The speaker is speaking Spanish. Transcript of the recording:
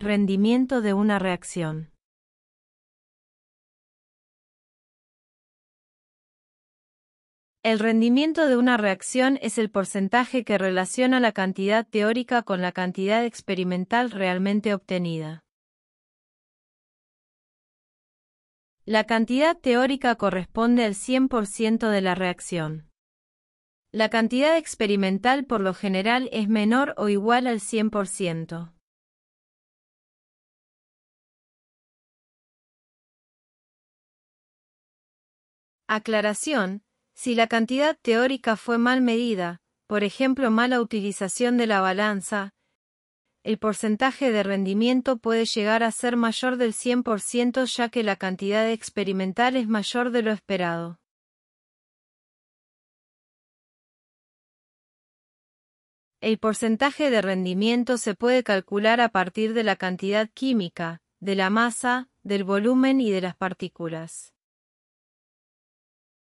Rendimiento de una reacción. El rendimiento de una reacción es el porcentaje que relaciona la cantidad teórica con la cantidad experimental realmente obtenida. La cantidad teórica corresponde al 100% de la reacción. La cantidad experimental por lo general es menor o igual al 100%. Aclaración, si la cantidad teórica fue mal medida, por ejemplo mala utilización de la balanza, el porcentaje de rendimiento puede llegar a ser mayor del 100% ya que la cantidad experimental es mayor de lo esperado. El porcentaje de rendimiento se puede calcular a partir de la cantidad química, de la masa, del volumen y de las partículas.